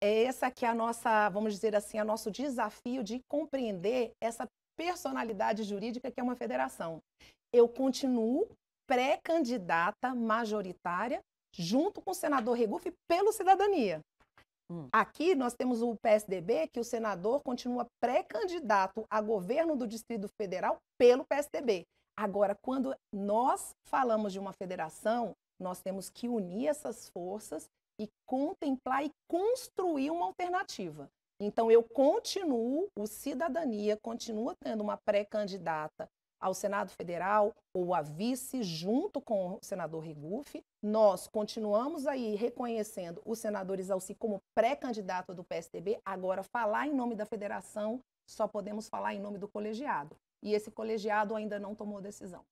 é essa que é a nossa, vamos dizer assim, é o nosso desafio de compreender essa personalidade jurídica que é uma federação. Eu continuo pré-candidata majoritária junto com o senador Regufe pelo Cidadania. Hum. Aqui nós temos o PSDB, que o senador continua pré-candidato a governo do Distrito Federal pelo PSDB. Agora, quando nós falamos de uma federação, nós temos que unir essas forças e contemplar e construir uma alternativa. Então, eu continuo, o Cidadania continua tendo uma pré-candidata ao Senado Federal ou a vice, junto com o senador Regufe. Nós continuamos aí reconhecendo o senador Isalci como pré-candidato do PSDB. Agora, falar em nome da federação, só podemos falar em nome do colegiado. E esse colegiado ainda não tomou decisão.